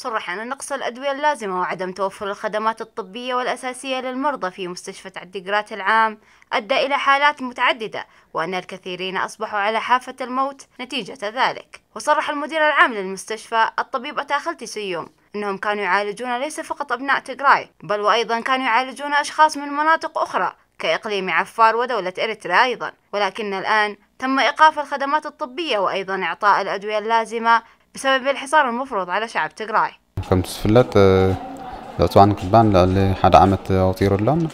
صرح أن نقص الأدوية اللازمة وعدم توفر الخدمات الطبية والأساسية للمرضى في مستشفى عدقرات العام أدى إلى حالات متعددة وأن الكثيرين أصبحوا على حافة الموت نتيجة ذلك وصرح المدير العام للمستشفى الطبيب أتاخلتي سيوم أنهم كانوا يعالجون ليس فقط أبناء تجراي بل وأيضا كانوا يعالجون أشخاص من مناطق أخرى كإقليم عفار ودولة إريترا أيضا ولكن الآن تم إيقاف الخدمات الطبية وأيضا إعطاء الأدوية اللازمة بسبب الحصار المفروض على شعب تقراي كم تسفلت طبعا آه، كبان اللي حد عمت وطير آه، اللون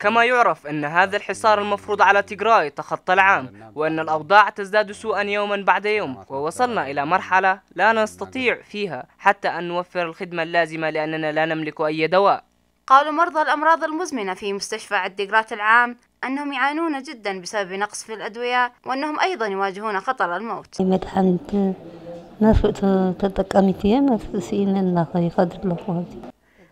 كما يعرف أن هذا الحصار المفروض على تيغراي تخطى العام وأن الأوضاع تزداد سوءا يوما بعد يوم ووصلنا إلى مرحلة لا نستطيع فيها حتى أن نوفر الخدمة اللازمة لأننا لا نملك أي دواء قال مرضى الأمراض المزمنة في مستشفى الدقرات العام أنهم يعانون جدا بسبب نقص في الأدوية وأنهم أيضا يواجهون خطر الموت نافق تتقمتي ما سئين النخي قدر لخواتي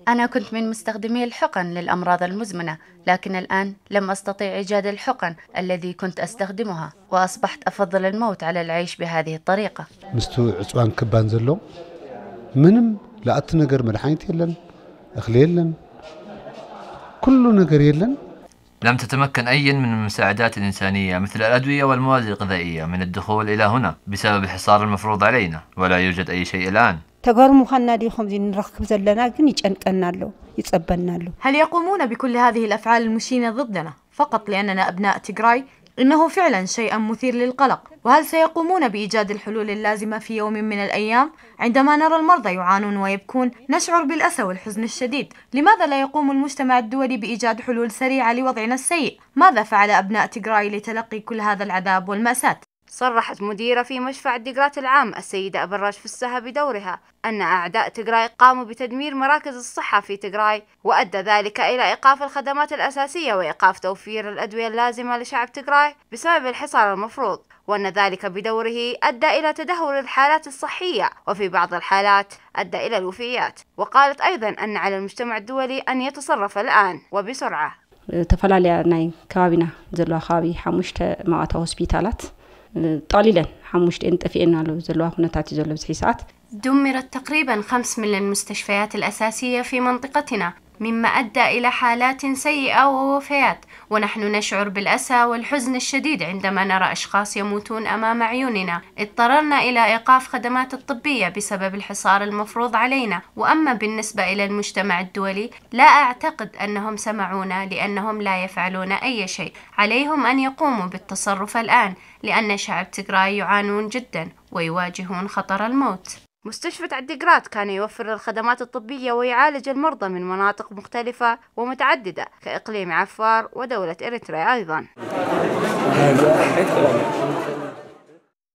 أنا كنت من مستخدمي الحقن للأمراض المزمنة لكن الآن لم أستطيع إيجاد الحقن الذي كنت أستخدمها وأصبحت أفضل الموت على العيش بهذه الطريقة مستو عصبان كبان زلو منم لأت نجر ملحينت يلن أخلي يلن كل نقر يلن لم تتمكن أي من المساعدات الإنسانية مثل الأدوية والمواد الغذائية من الدخول إلى هنا بسبب الحصار المفروض علينا ولا يوجد أي شيء الآن مخنا دي ዲኹም ንረክብ زلنا كنيش ይጨንቀና ኣሎ ይጸበና ኣሎ هل يقومون بكل هذه الأفعال المشينة ضدنا فقط لأننا أبناء تيغراي إنه فعلا شيئا مثير للقلق وهل سيقومون بإيجاد الحلول اللازمة في يوم من الأيام؟ عندما نرى المرضى يعانون ويبكون نشعر بالأسى والحزن الشديد لماذا لا يقوم المجتمع الدولي بإيجاد حلول سريعة لوضعنا السيء؟ ماذا فعل أبناء تيغراي لتلقي كل هذا العذاب والمأساة؟ صرحت مديرة في مشفى الدقرات العام السيدة أبراج في السهة بدورها أن أعداء تقراي قاموا بتدمير مراكز الصحة في تقراي وأدى ذلك إلى إيقاف الخدمات الأساسية وإيقاف توفير الأدوية اللازمة لشعب تقراي بسبب الحصار المفروض وأن ذلك بدوره أدى إلى تدهور الحالات الصحية وفي بعض الحالات أدى إلى الوفيات وقالت أيضا أن على المجتمع الدولي أن يتصرف الآن وبسرعة تفلالي علينا كابينا زلوا خابي حمشت مع هوسبيتالات طاللا حموشت انت في إنه لو زلوا هنا هنتات زلوا ساعات دمرت تقريبا خمس من المستشفيات الأساسية في منطقتنا مما أدى إلى حالات سيئة ووفيات ونحن نشعر بالأسى والحزن الشديد عندما نرى أشخاص يموتون أمام عيوننا اضطررنا إلى إيقاف خدمات الطبية بسبب الحصار المفروض علينا وأما بالنسبة إلى المجتمع الدولي لا أعتقد أنهم سمعونا لأنهم لا يفعلون أي شيء عليهم أن يقوموا بالتصرف الآن لأن شعب تجراي يعانون جدا ويواجهون خطر الموت مستشفى عديقرات كان يوفر الخدمات الطبية ويعالج المرضى من مناطق مختلفة ومتعددة كإقليم عفار ودولة إريتريا أيضا